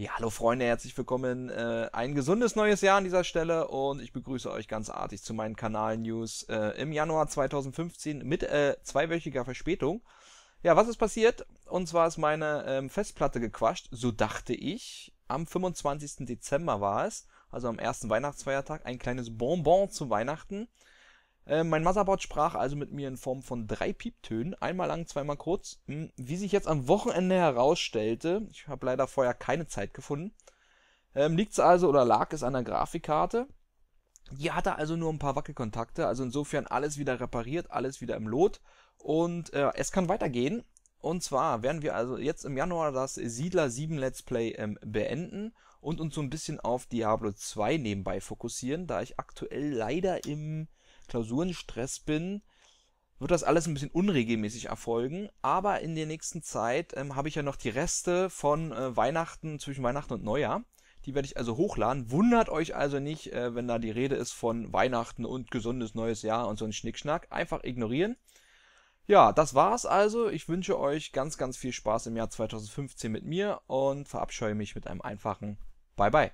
Ja, hallo Freunde, herzlich willkommen. Äh, ein gesundes neues Jahr an dieser Stelle und ich begrüße euch ganz artig zu meinen Kanal-News äh, im Januar 2015 mit äh, zweiwöchiger Verspätung. Ja, was ist passiert? Und zwar ist meine ähm, Festplatte gequatscht, so dachte ich. Am 25. Dezember war es, also am ersten Weihnachtsfeiertag, ein kleines Bonbon zu Weihnachten. Äh, mein Motherboard sprach also mit mir in Form von drei Pieptönen, einmal lang, zweimal kurz. Hm, wie sich jetzt am Wochenende herausstellte, ich habe leider vorher keine Zeit gefunden, ähm, liegt es also oder lag es an der Grafikkarte. Die hatte also nur ein paar Wackelkontakte, also insofern alles wieder repariert, alles wieder im Lot und äh, es kann weitergehen. Und zwar werden wir also jetzt im Januar das Siedler 7 Let's Play ähm, beenden und uns so ein bisschen auf Diablo 2 nebenbei fokussieren, da ich aktuell leider im Klausurenstress bin, wird das alles ein bisschen unregelmäßig erfolgen, aber in der nächsten Zeit ähm, habe ich ja noch die Reste von äh, Weihnachten, zwischen Weihnachten und Neujahr. Die werde ich also hochladen. Wundert euch also nicht, äh, wenn da die Rede ist von Weihnachten und gesundes neues Jahr und so ein Schnickschnack. Einfach ignorieren. Ja, das war's also. Ich wünsche euch ganz, ganz viel Spaß im Jahr 2015 mit mir und verabscheue mich mit einem einfachen Bye-bye.